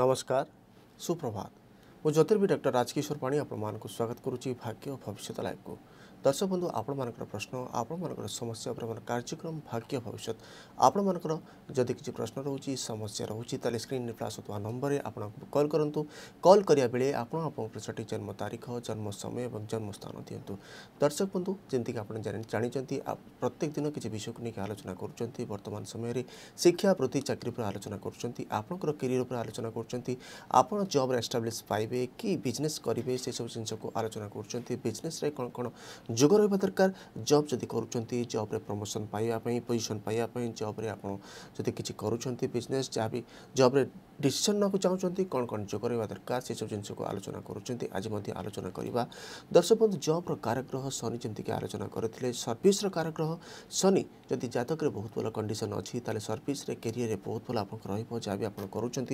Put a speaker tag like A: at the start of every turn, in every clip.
A: नमस्कार सुप्रभात मुझ ज्योतिर्वी डर राजकिशोर पाणी आप स्वागत करुच्ची भाग्य और भविष्य लाइफ को দর্শক বন্ধু আপনার প্রশ্ন আপনার সমস্যা আপনার কার্যক্রম ভাগ্য ভবিষ্যৎ আপনার যদি কিছু প্রশ্ন রয়েছে সমস্যা রয়েছে তাহলে স্ক্রিনে ফ্লাশ হওয়া নম্বরে আপনার কল করতু কল করা বেড়ে আপনার আপনার সঠিক জন্ম তারিখ জন্ম সময় এবং জন্মস্থান দিও দর্শক বন্ধু যেমি আপনার জাঁচান প্রত্যেক দিন কিছু বিষয় নিয়ে আলোচনা করছেন বর্তমান সময়ের শিক্ষা প্রতি চাকরি উপরে আলোচনা করছেন আপনার কেয়ার উপরে আলোচনা করছেন আপনার জব এস্টাব্লিশ পাইবে কি বিজনেস করবে সেসব জিনিসকে আলোচনা করছেন বিজনেসরে কোণ কোণ ଯୋଗ ରହିବା ଦରକାର ଜବ୍ ଯଦି କରୁଛନ୍ତି ଜବ୍ରେ ପ୍ରମୋସନ୍ ପାଇବା ପାଇଁ ପୋଜିସନ୍ ପାଇବା ପାଇଁ ଜବ୍ରେ ଆପଣ ଯଦି କିଛି କରୁଛନ୍ତି ବିଜନେସ୍ ଯାହା ବି ଜବ୍ରେ ডিসিশন নেওয়া চাহুমান কম কম যোগ রহবা দরকার সেসব জিনিসক আলোচনা করছেন আজ আলোচনা করা দর্শক বন্ধু জব্র কারগ্রহ শনি যেমি আলোচনা করে সর্ভিসর কারগ্রহ শনি যদি জাতকরে বহুত ভাল কন্ডিশন অছি তাহলে সর্ভিসরে কেরিয়ারে বহুত ভাল আপনার রহব যা বি আপনার করছেন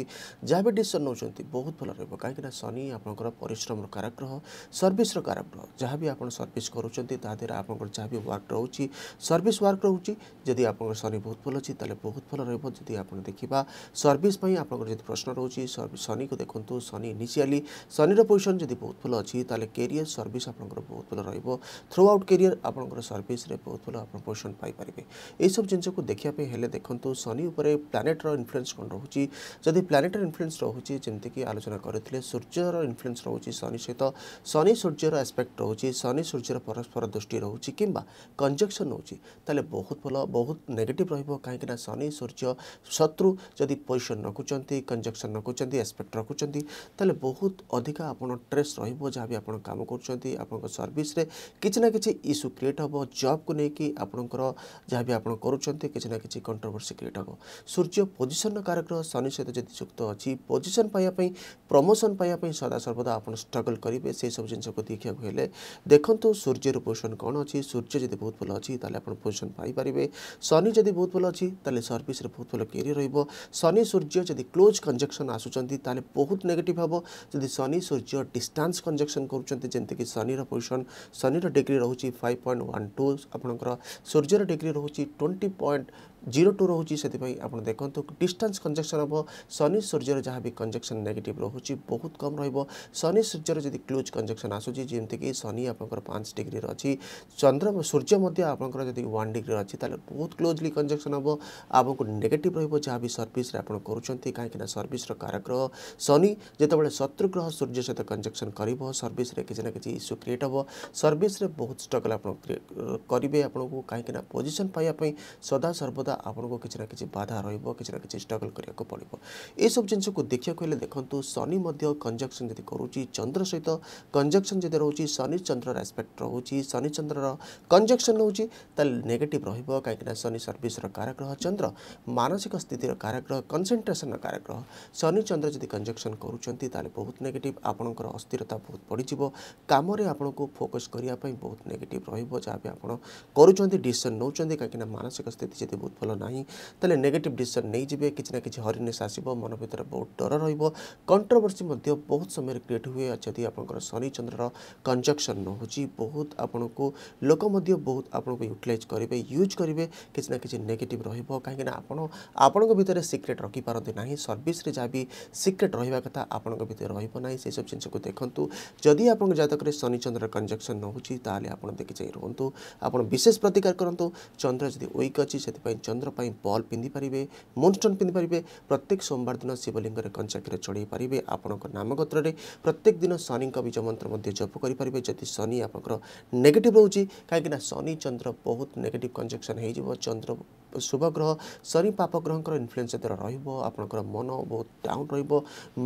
A: যা বি ডিসিশন নেওয়া বহুত ভাল রহব কিনা শনি আপনার পরিশ্রমর কারগ্রহ সর্ভিসর কারগ্রহ যা বি আপনার সর্ভিস করছেন তা দেহে আপনার যা বি ওয়ার্ক রয়েছে সর্ভিস ওয়ার্ক রয়েছে যদি আপনার শনি বহুত ভাল অ তাহলে বহুত ভাল রহব যদি আপনার দেখা সর্ভিস আপনার ଯଦି ପ୍ରଶ୍ନ ରହୁଛି ଶନିକୁ ଦେଖନ୍ତୁ ଶନି ଇନିସିଆଲି ଶନିର ପୋଜିସନ୍ ଯଦି ବହୁତ ଭଲ ଅଛି ତାହେଲେ କେରିୟର ସର୍ଭିସ୍ ଆପଣଙ୍କର ବହୁତ ଭଲ ରହିବ ଥ୍ରୁ ଆଉଟ୍ କେରିୟର ଆପଣଙ୍କର ସର୍ଭିସ୍ରେ ବହୁତ ଭଲ ଆପଣ ପୋଜିସନ୍ ପାଇପାରିବେ ଏହିସବୁ ଜିନିଷକୁ ଦେଖିବା ପାଇଁ ହେଲେ ଦେଖନ୍ତୁ ଶନି ଉପରେ ପ୍ଲାନେଟ୍ର ଇନଫ୍ଲୁଏନ୍ସ କ'ଣ ରହୁଛି ଯଦି ପ୍ଲାନେଟ୍ର ଇନଫ୍ଲୁଏନ୍ସ ରହୁଛି ଯେମିତିକି ଆଲୋଚନା କରିଥିଲେ ସୂର୍ଯ୍ୟର ଇନଫ୍ଲୁଏନ୍ସ ରହୁଛି ଶନି ସହିତ ଶନି ସୂର୍ଯ୍ୟର ଆସ୍ପେକ୍ଟ ରହୁଛି ଶନି ସୂର୍ଯ୍ୟର ପରସ୍ପର ଦୃଷ୍ଟି ରହୁଛି କିମ୍ବା କଞ୍ଜକ୍ସନ୍ ହେଉଛି ତାହେଲେ ବହୁତ ଭଲ ବହୁତ ନେଗେଟିଭ୍ ରହିବ କାହିଁକିନା ଶନି ସୂର୍ଯ୍ୟ ଶତ୍ରୁ ଯଦି ପୋଜିସନ୍ ରଖୁଛନ୍ତି ଯଦି କଞ୍ଜକ୍ସନ୍ ନେଉଛନ୍ତି ଏକ୍ସପେକ୍ଟ ରଖୁଛନ୍ତି ତାହେଲେ ବହୁତ ଅଧିକା ଆପଣ ଟ୍ରେସ୍ ରହିବ ଯାହା ବି ଆପଣ କାମ କରୁଛନ୍ତି ଆପଣଙ୍କ ସର୍ଭିସରେ କିଛି ନା କିଛି ଇସ୍ୟୁ କ୍ରିଏଟ୍ ହେବ ଜବ୍କୁ ନେଇକି ଆପଣଙ୍କର ଯାହା ବି ଆପଣ କରୁଛନ୍ତି କିଛି ନା କିଛି କଣ୍ଟ୍ରୋଭର୍ସି କ୍ରିଏଟ୍ ହେବ ସୂର୍ଯ୍ୟ ପୋଜିସନ୍ର କାରଗ୍ରହ ଶନି ସହିତ ଯଦି ଯୁକ୍ତ ଅଛି ପୋଜିସନ୍ ପାଇବା ପାଇଁ ପ୍ରମୋସନ୍ ପାଇବା ପାଇଁ ସଦାସର୍ବଦା ଆପଣ ଷ୍ଟ୍ରଗଲ୍ କରିବେ ସେହିସବୁ ଜିନିଷକୁ ଦେଖିବାକୁ ହେଲେ ଦେଖନ୍ତୁ ସୂର୍ଯ୍ୟର ପୋଜିସନ୍ କ'ଣ ଅଛି ସୂର୍ଯ୍ୟ ଯଦି ବହୁତ ଭଲ ଅଛି ତାହେଲେ ଆପଣ ପୋଜିସନ୍ ପାଇପାରିବେ ଶନି ଯଦି ବହୁତ ଭଲ ଅଛି ତାହେଲେ ସର୍ଭିସରେ ବହୁତ ଭଲ କ୍ୟାରିୟର୍ ରହିବ ଶନି ସୂର୍ଯ୍ୟ ଯଦି କ୍ଲୋଜ୍ क्लोज कंजक्शन आसुच्च बहुत नेगेटिव हम जब शनि सूर्य डिस्टान्स कंजक्शन करमती शनि पोजिशन शनि डिग्री रोचे फाइव पॉइंट वन टू आपंकर सूर्यर डिग्री रोचे ट्वेंटी पॉइंट जीरो टू रोच से देखूँ डिस्टान्स कंजक्शन हम शनि सूर्यर जहाँ भी कंजक्शन नेगेटिव रोचे बहुत कम रनि सूर्यर जब क्लोज कंजक्शन कि शनि आप डिग्री अच्छी चंद्र सूर्य आपंकर वन डिग्री अच्छी तेल बहुत क्लोजली कंजक्शन हम आपको नेगेट जहाँ भी सर्विस करुँच कहीं सर्विस कारग्रह शनि जितेबाला शत्रुग्रह सूर्य सहित कंजक्शन कर सर्विस किसी ना कि इश्यू क्रिएट हे सर्विस बहुत स्ट्रगल आप करेंगे आपको कहीं पोजिशन पाइबापी सदा सर्वदा আপনক কিছরা কিছি বাধা রইব কিছরা কিছি স্ট্রাগল করিয়া কো পড়িব এ সব জিনিসକୁ দেখিয়া কইলে দেখন্তু சனி মধ্য কনজাংশন যদি করুচি চন্দ্র সহিত কনজাংশন যদি রহুচি சனி চন্দ্র র অ্যাসপেক্ট রহুচি சனி চন্দ্রর কনজাংশন রহুচি তা নেগেটিভ রইব কাইকিনা சனி সার্ভিসর কারক গ্রহ চন্দ্র মানসিক স্থিতির কারক গ্রহ কনসেন্ট্রেশনর কারক গ্রহ சனி চন্দ্র যদি কনজাংশন করুচন্তি তারে বহুত নেগেটিভ আপনকর অস্থিরতা বহুত পড়িজিবো কামরে আপনক ফোকাস করিয়া পাই বহুত নেগেটিভ রইব যা বি আপন করুচন্তি ডিসিশন নউচন্তি কাইকিনা মানসিক স্থিতি যদি বহুত ଭଲ ନାହିଁ ତାହେଲେ ନେଗେଟିଭ୍ ଡିସିସନ୍ ନେଇଯିବେ କିଛି ନା କିଛି ହରିନେସ୍ ଆସିବ ମନ ଭିତରେ ବହୁତ ଡର ରହିବ କଣ୍ଟ୍ରୋଭର୍ସି ମଧ୍ୟ ବହୁତ ସମୟରେ କ୍ରିଏଟ୍ ହୁଏ ଯଦି ଆପଣଙ୍କର ଶନିଚନ୍ଦ୍ରର କଞ୍ଜକ୍ସନ୍ ନ ହେଉଛି ବହୁତ ଆପଣଙ୍କୁ ଲୋକ ମଧ୍ୟ ବହୁତ ଆପଣଙ୍କୁ ୟୁଟିଲାଇଜ୍ କରିବେ ୟୁଜ୍ କରିବେ କିଛି ନା କିଛି ନେଗେଟିଭ୍ ରହିବ କାହିଁକିନା ଆପଣ ଆପଣଙ୍କ ଭିତରେ ସିକ୍ରେଟ୍ ରଖିପାରନ୍ତି ନାହିଁ ସର୍ଭିସରେ ଯାହା ବି ସିକ୍ରେଟ୍ ରହିବା କଥା ଆପଣଙ୍କ ଭିତରେ ରହିବ ନାହିଁ ସେସବୁ ଜିନିଷକୁ ଦେଖନ୍ତୁ ଯଦି ଆପଣଙ୍କ ଜାତକରେ ଶନିଚନ୍ଦ୍ରର କଞ୍ଜକ୍ସନ୍ ନ ହେଉଛି ତାହେଲେ ଆପଣ ଦେଖି ଯାଇ ରୁହନ୍ତୁ ଆପଣ ବିଶେଷ ପ୍ରତିକାର କରନ୍ତୁ ଚନ୍ଦ୍ର ଯଦି ୱିକ୍ ଅଛି ସେଥିପାଇଁ ଚନ୍ଦ୍ର ଚନ୍ଦ୍ର ପାଇଁ ବଲ୍ ପିନ୍ଧିପାରିବେ ମୁନ୍ଷ୍ଟନ୍ ପିନ୍ଧିପାରିବେ ପ୍ରତ୍ୟେକ ସୋମବାର ଦିନ ଶିବଲିଙ୍ଗରେ କଞ୍ଚାକ୍ଷୀରେ ଚଢ଼େଇ ପାରିବେ ଆପଣଙ୍କ ନାମଗତ୍ରରେ ପ୍ରତ୍ୟେକ ଦିନ ଶନିଙ୍କ ବିଜ ମନ୍ତ୍ର ମଧ୍ୟ ଜପ କରିପାରିବେ ଯଦି ଶନି ଆପଣଙ୍କର ନେଗେଟିଭ୍ ରହୁଛି କାହିଁକିନା ଶନି ଚନ୍ଦ୍ର ବହୁତ ନେଗେଟିଭ୍ କଞ୍ଜକ୍ସନ୍ ହୋଇଯିବ ଚନ୍ଦ୍ର ଶୁଭ ଗ୍ରହ ଶନି ପାପ ଗ୍ରହଙ୍କର ଇନଫ୍ଲୁଏନ୍ସ ଦ୍ୱାରା ରହିବ ଆପଣଙ୍କର ମନ ବହୁତ ଡାଉନ୍ ରହିବ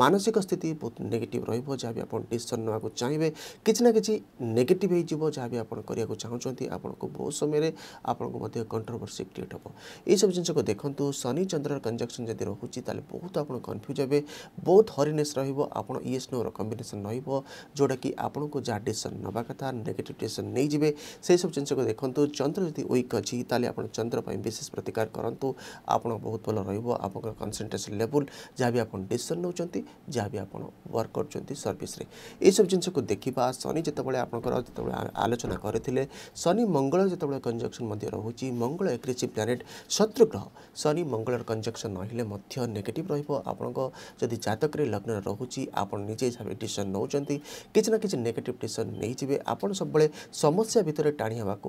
A: ମାନସିକ ସ୍ଥିତି ବହୁତ ନେଗେଟିଭ୍ ରହିବ ଯାହାବି ଆପଣ ଡିସିସନ୍ ନେବାକୁ ଚାହିଁବେ କିଛି ନା କିଛି ନେଗେଟିଭ୍ ହୋଇଯିବ ଯାହାବି ଆପଣ କରିବାକୁ ଚାହୁଁଛନ୍ତି ଆପଣଙ୍କୁ ବହୁତ ସମୟରେ ଆପଣଙ୍କୁ ମଧ୍ୟ କଣ୍ଟ୍ରୋଭର୍ସି କ୍ରିଏଟ୍ ହେବ ଏଇସବୁ ଜିନିଷକୁ ଦେଖନ୍ତୁ ଶନି ଚନ୍ଦ୍ରର କଞ୍ଜକ୍ସନ୍ ଯଦି ରହୁଛି ତାହେଲେ ବହୁତ ଆପଣ କନଫ୍ୟୁଜ୍ ହେବେ ବହୁତ ହରିନେସ୍ ରହିବ ଆପଣ ଇଏସ୍ ନୋର କମ୍ବିନେସନ୍ ରହିବ ଯେଉଁଟାକି ଆପଣଙ୍କୁ ଯାହା ଡିସିସନ୍ ନେବା କଥା ନେଗେଟିଭ୍ ଡିସିସନ୍ ନେଇଯିବେ ସେସବୁ ଜିନିଷକୁ ଦେଖନ୍ତୁ ଚନ୍ଦ୍ର ଯଦି ୱିକ୍ ଅଛି ତାହେଲେ ଆପଣ ଚନ୍ଦ୍ର ପାଇଁ ବିଶେଷ ପ୍ରତିକାର କରନ୍ତୁ ଆପଣ ବହୁତ ଭଲ ରହିବ ଆପଣଙ୍କର କନସେନ୍ଟ୍ରେସନ୍ ଲେବୁଲ୍ ଯାହା ବି ଆପଣ ଡିସିସନ୍ ନେଉଛନ୍ତି ଯାହା ବି ଆପଣ ୱାର୍କ କରୁଛନ୍ତି ସର୍ଭିସରେ ଏଇସବୁ ଜିନିଷକୁ ଦେଖିବା ଶନି ଯେତେବେଳେ ଆପଣଙ୍କର ଯେତେବେଳେ ଆଲୋଚନା କରିଥିଲେ ଶନି ମଙ୍ଗଳ ଯେତେବେଳେ କଞ୍ଜକ୍ସନ୍ ମଧ୍ୟ ରହୁଛି ମଙ୍ଗଳ ଏଗ୍ରେସିଭ୍ ପ୍ଲାନେଟ୍ ଶତ୍ରୁଗ୍ରହ ଶନି ମଙ୍ଗଳର କଞ୍ଜକ୍ସନ୍ ରହିଲେ ମଧ୍ୟ ନେଗେଟିଭ୍ ରହିବ ଆପଣଙ୍କ ଯଦି ଜାତକରେ ଲଗ୍ନ ରହୁଛି ଆପଣ ନିଜେ ହିସାବରେ ଡିସିସନ୍ ନେଉଛନ୍ତି କିଛି ନା କିଛି ନେଗେଟିଭ୍ ଡିସିସନ୍ ନେଇଯିବେ ଆପଣ ସବୁବେଳେ ସମସ୍ୟା ଭିତରେ ଟାଣି ହେବାକୁ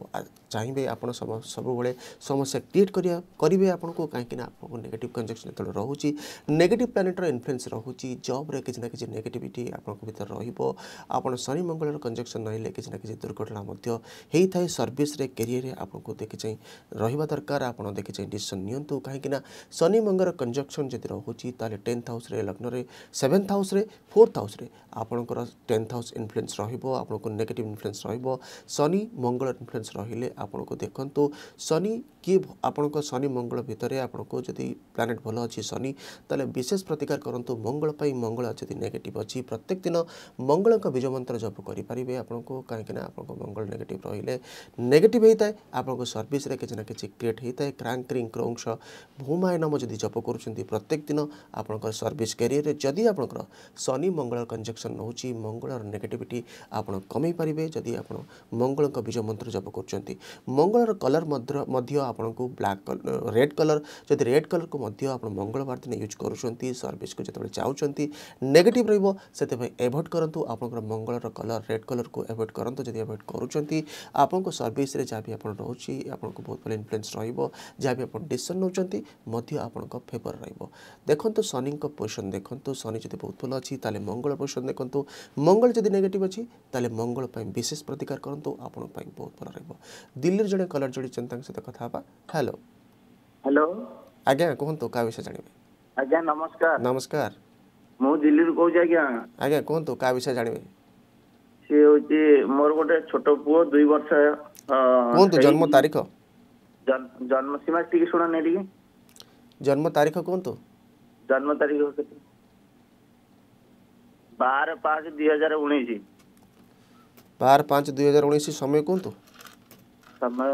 A: ଚାହିଁବେ ଆପଣ ସବୁବେଳେ ସମସ୍ୟା କ୍ରିଏଟ୍ ଆଭଏଡ୍ କରିବା କରିବେ ଆପଣଙ୍କୁ କାହିଁକିନା ଆପଣଙ୍କୁ ନେଗେଟିଭ୍ କଞ୍ଜକ୍ସନ୍ ଯେତେବେଳେ ରହୁଛି ନେଗେଟିଭ୍ ପ୍ଲାନେଟ୍ର ଇନଫ୍ଲୁଏନ୍ସ ରହୁଛି ଜବ୍ରେ କିଛି ନା କିଛି ନେଗେଟିଭିଟି ଆପଣଙ୍କ ଭିତରେ ରହିବ ଆପଣ ଶନି ମଙ୍ଗଳର କଞ୍ଜକ୍ସନ୍ ରହିଲେ କିଛି ନା କିଛି ଦୁର୍ଘଟଣା ମଧ୍ୟ ହୋଇଥାଏ ସର୍ଭିସରେ କ୍ୟାରିୟରରେ ଆପଣଙ୍କୁ ଦେଖିଚାହିଁ ରହିବା ଦରକାର ଆପଣ ଦେଖିଚାହିଁ ଡିସିସନ୍ ନିଅନ୍ତୁ କାହିଁକିନା ଶନି ମଙ୍ଗଳର କଞ୍ଜକ୍ସନ୍ ଯଦି ରହୁଛି ତାହେଲେ ଟେନ୍ଥ ହାଉସ୍ରେ ଲଗ୍ନରେ ସେଭେନ୍ଥ ହାଉସ୍ରେ ଫୋର୍ଥ ହାଉସ୍ରେ ଆପଣଙ୍କର ଟେନ୍ଥ ହାଉସ୍ ଇନଫ୍ଲୁଏନ୍ସ ରହିବ ଆପଣଙ୍କୁ ନେଗେଟିଭ୍ ଇନଫ୍ଲୁଏନ୍ସ ରହିବ ଶନି ମଙ୍ଗଳ ଇନଫ୍ଲୁଏନ୍ସ ରହିଲେ ଆପଣଙ୍କୁ ଦେଖନ୍ତୁ ଶନି କିଏ ଆପଣ ଆପଣଙ୍କ ଶନି ମଙ୍ଗଳ ଭିତରେ ଆପଣଙ୍କୁ ଯଦି ପ୍ଲାନେଟ୍ ଭଲ ଅଛି ଶନି ତାହେଲେ ବିଶେଷ ପ୍ରତିକାର କରନ୍ତୁ ମଙ୍ଗଳ ପାଇଁ ମଙ୍ଗଳ ଯଦି ନେଗେଟିଭ୍ ଅଛି ପ୍ରତ୍ୟେକ ଦିନ ମଙ୍ଗଳଙ୍କ ବୀଜ ମନ୍ତ୍ର ଜପ କରିପାରିବେ ଆପଣଙ୍କୁ କାହିଁକିନା ଆପଣଙ୍କ ମଙ୍ଗଳ ନେଗେଟିଭ୍ ରହିଲେ ନେଗେଟିଭ୍ ହୋଇଥାଏ ଆପଣଙ୍କ ସର୍ଭିସରେ କିଛି ନା କିଛି କ୍ରିଏଟ୍ ହୋଇଥାଏ କ୍ରାଙ୍ଗ କ୍ରିଙ୍ଗ କ୍ରଂଶ ଭୂମାୟ ନାମ ଯଦି ଜପ କରୁଛନ୍ତି ପ୍ରତ୍ୟେକ ଦିନ ଆପଣଙ୍କର ସର୍ଭିସ୍ କ୍ୟାରିୟରରେ ଯଦି ଆପଣଙ୍କର ଶନି ମଙ୍ଗଳ କଞ୍ଜକ୍ସନ୍ ରହୁଛି ମଙ୍ଗଳର ନେଗେଟିଭିଟି ଆପଣ କମେଇ ପାରିବେ ଯଦି ଆପଣ ମଙ୍ଗଳଙ୍କ ବୀଜ ମନ୍ତ୍ର ଜପ କରୁଛନ୍ତି ମଙ୍ଗଳର କଲର୍ ମଧ୍ୟ ମଧ୍ୟ ଆପଣଙ୍କୁ black black colour red colour ଯଦି ରେଡ୍ କଲର୍କୁ ମଧ୍ୟ ଆପଣ ମଙ୍ଗଳବାର ଦିନ ୟୁଜ୍ କରୁଛନ୍ତି ସର୍ଭିସ୍କୁ ଯେତେବେଳେ ଯାଉଛନ୍ତି ନେଗେଟିଭ୍ ରହିବ ସେଥିପାଇଁ ଏଭଏଡ୍ କରନ୍ତୁ ଆପଣଙ୍କର ମଙ୍ଗଳର କଲର୍ ରେଡ୍ କଲର୍କୁ ଏଭଏଡ୍ କରନ୍ତୁ ଯଦି ଏଭଏଡ୍ କରୁଛନ୍ତି ଆପଣଙ୍କ ସର୍ଭିସ୍ରେ ଯାହା ବି ଆପଣ ରହୁଛି ଆପଣଙ୍କୁ ବହୁତ ଭଲ ଇନଫ୍ଲୁଏନ୍ସ ରହିବ ଯାହା ବି ଆପଣ ଡିସିସନ୍ ନେଉଛନ୍ତି ମଧ୍ୟ ଆପଣଙ୍କ ଫେଭର୍ ରହିବ ଦେଖନ୍ତୁ ଶନିଙ୍କ ପୋଜିସନ୍ ଦେଖନ୍ତୁ ଶନି ଯଦି ବହୁତ ଭଲ ଅଛି ତାହେଲେ ମଙ୍ଗଳ ପୋଜିସନ୍ ଦେଖନ୍ତୁ ମଙ୍ଗଳ ଯଦି ନେଗେଟିଭ୍ ଅଛି ତାହେଲେ ମଙ୍ଗଳ ପାଇଁ ବିଶେଷ ପ୍ରତିକାର କରନ୍ତୁ ଆପଣଙ୍କ ପାଇଁ ବହୁତ ଭଲ ରହିବ ଦିଲ୍ଲୀର ଜଣେ କଲର୍ ଯୋଡ଼ିଛନ୍ତି ତାଙ୍କ ସହିତ କଥା ହେବା ହ୍ୟାଲୋ ହ୍ୟାଲୋ ଆଜ୍ଞା କୁହନ୍ତୁ କାହା ବିଷୟ ଜାଣିବେ
B: ଆଜ୍ଞା ନମସ୍କାର ନମସ୍କାର ମୁଁ ଦିଲ୍ଲୀରୁ କହୁଛି ଆଜ୍ଞା
A: ଆଜ୍ଞା କୁହନ୍ତୁ କାହା ବିଷୟ ଜାଣିବେ
B: ସିଏ ହେଉଛି ମୋର ଗୋଟେ ଛୋଟ ପୁଅ ଦୁଇ ବର୍ଷ କୁହନ୍ତୁ ଜନ୍ମ ତାରିଖ ଜନ୍ମ ସୀମା ଟିକେ ଶୁଣନି ଟିକେ
A: ଜନ୍ମ ତାରିଖ କୁହନ୍ତୁ
B: ଜନ୍ମ ତାରିଖ କେତେ ବାର ପାଞ୍ଚ ଦୁଇ ହଜାର ଉଣେଇଶ
A: ବାର ପାଞ୍ଚ ଦୁଇ ହଜାର ଉଣେଇଶ ସମୟ କୁହନ୍ତୁ
B: ସମୟ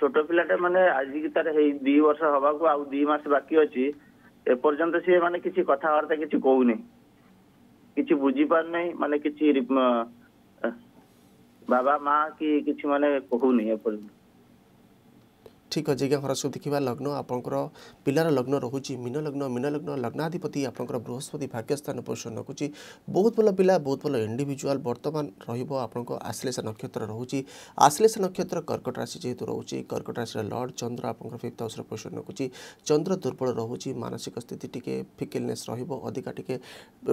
B: ଛୋଟ ପିଲାଟେ ମାନେ ଆଜିକି ତାର ହେଇ ଦି ବର୍ଷ ହବାକୁ ଆଉ ଦି ମାସ ବାକି ଅଛି ଏପର୍ଯ୍ୟନ୍ତ ସିଏ ମାନେ କିଛି କଥାବାର୍ତ୍ତା କିଛି କହୁନି କିଛି ବୁଝିପାରୁନାହିଁ ମାନେ କିଛି ବାବା ମା କି କିଛି ମାନେ କହୁନି ଏପର୍ଯ୍ୟନ୍ତ
A: ଠିକ୍ ଅଛି ଆଜ୍ଞା ହରସ୍କୋପ୍ ଦେଖିବା ଲଗ୍ନ ଆପଣଙ୍କର ପିଲାର ଲଗ୍ନ ରହୁଛି ମୀନ ଲଗ୍ନ ମୀନ ଲଗ୍ନ ଲଗ୍ନାଧିପତି ଆପଣଙ୍କର ବୃହସ୍ପତି ଭାଗ୍ୟସ୍ଥାନ ପୋଜିସନ୍ ରଖୁଛି ବହୁତ ଭଲ ପିଲା ବହୁତ ଭଲ ଇଣ୍ଡିଭିଜୁଆଲ୍ ବର୍ତ୍ତମାନ ରହିବ ଆପଣଙ୍କ ଆଶ୍ଲେଷ ନକ୍ଷତ୍ର ରହୁଛି ଆଶ୍ଲେଷ ନକ୍ଷତ୍ର କର୍କଟ ରାଶି ଯେହେତୁ ରହୁଛି କର୍କଟ ରାଶିର ଲର୍ଡ଼ ଚନ୍ଦ୍ର ଆପଣଙ୍କର ଫିଫ୍ଥ ହାଉସ୍ର ପୋଜିସନ୍ ରଖୁଛି ଚନ୍ଦ୍ର ଦୁର୍ବଳ ରହୁଛି ମାନସିକ ସ୍ଥିତି ଟିକେ ଫିକିଲନେସ୍ ରହିବ ଅଧିକା ଟିକେ